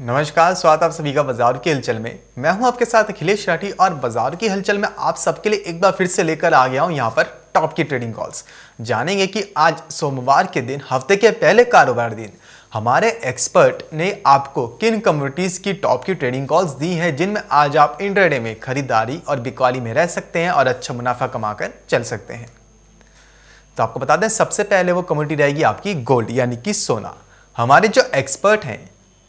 नमस्कार स्वागत आप सभी का बाजार की हलचल में मैं हूं आपके साथ अखिलेश राठी और बाजार की हलचल में आप सबके लिए एक बार फिर से लेकर आ गया हूं यहां पर टॉप की ट्रेडिंग कॉल्स जानेंगे कि आज सोमवार के दिन हफ्ते के पहले कारोबार दिन हमारे एक्सपर्ट ने आपको किन कम्युनिटीज़ की टॉप की ट्रेडिंग कॉल्स दी हैं जिनमें आज आप इंटरडे में खरीदारी और बिकवाली में रह सकते हैं और अच्छा मुनाफा कमाकर चल सकते हैं तो आपको बता दें सबसे पहले वो कम्युनिटी रहेगी आपकी गोल्ड यानी कि सोना हमारे जो एक्सपर्ट हैं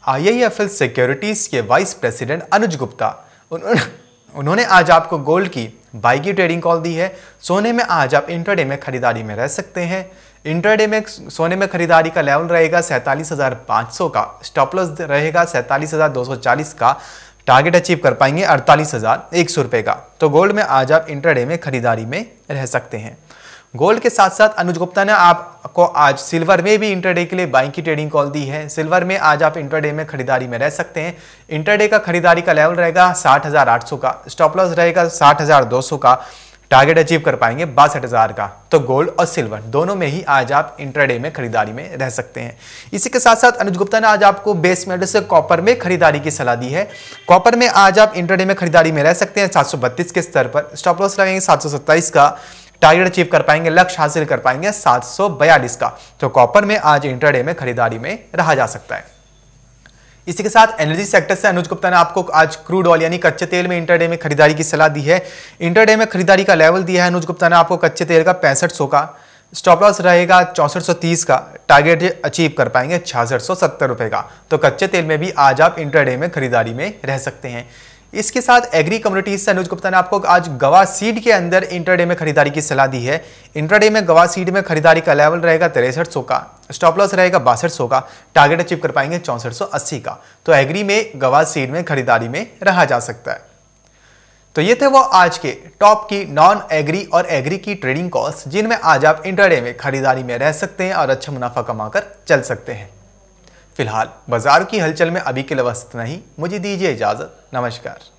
आईआईएफएल सिक्योरिटीज के वाइस प्रेसिडेंट अनुज गुप्ता उन्होंने आज आपको गोल्ड की बाई की ट्रेडिंग कॉल दी है सोने में आज आप इंटरडे में खरीदारी में रह सकते हैं इंटरडे में सोने में खरीदारी का लेवल रहेगा सैंतालीस हज़ार पाँच सौ का स्टॉपलस रहेगा सैंतालीस हज़ार दो सौ चालीस का टारगेट अचीव कर पाएंगे अड़तालीस हज़ार एक सौ रुपये का तो गोल्ड में आज आप इंटरडे में खरीदारी में रह सकते हैं गोल्ड के साथ साथ अनुज गुप्ता ने आपको आज सिल्वर में भी इंटरडे के लिए बाइंग की ट्रेडिंग कॉल दी है सिल्वर में आज आप इंटरडे में खरीदारी में रह सकते हैं इंटरडे का खरीदारी का लेवल रहेगा साठ हजार आठ सौ का स्टॉप लॉस रहेगा साठ हजार दो सौ का टारगेट अचीव कर पाएंगे बासठ हज़ार का तो गोल्ड और सिल्वर दोनों में ही आज आप इंटरडे में खरीदारी में रह सकते हैं इसी के साथ साथ अनुज गुप्ता ने आज आपको बेस मेटल से कॉपर में खरीदारी की सलाह दी है कॉपर में आज आप इंटरडे में खरीदारी में रह सकते हैं सात के स्तर पर स्टॉप लॉस लगाएंगे सात का टारगेट अचीव कर पाएंगे लक्ष्य हासिल कर पाएंगे सात का तो कॉपर में आज इंटरडे में खरीदारी में रहा जा सकता है इसी के साथ एनर्जी सेक्टर से अनुज गुप्ता ने आपको आज क्रूड ऑयल यानी कच्चे तेल में इंटरडे में खरीदारी की सलाह दी है इंटरडे में खरीदारी का लेवल दिया है अनुज गुप्ता ने आपको कच्चे तेल का पैंसठ का स्टॉप लॉस रहेगा चौंसठ का टारगेट अचीव कर पाएंगे छियासठ रुपए का तो कच्चे तेल में भी आज आप इंटरडे में खरीदारी में रह सकते हैं इसके साथ एग्री कम्युनिटीज से अनुज गुप्ता ने आपको आज गवा सीड के अंदर इंटरडे में खरीदारी की सलाह दी है इंटरडे में गवा सीड में खरीदारी का लेवल रहेगा तिरसठ सौ का स्टॉप लॉस रहेगा बासठ सौ का टारगेट अचीव कर पाएंगे चौंसठ सौ अस्सी का तो एग्री में गवा सीड में खरीदारी में रहा जा सकता है तो ये थे वो आज के टॉप की नॉन एग्री और एग्री की ट्रेडिंग कॉल्स जिनमें आज आप इंटरडे में खरीदारी में रह सकते हैं और अच्छा मुनाफा कमाकर चल सकते हैं फिलहाल बाजार की हलचल में अभी के लिए बस नहीं मुझे दीजिए इजाज़त नमस्कार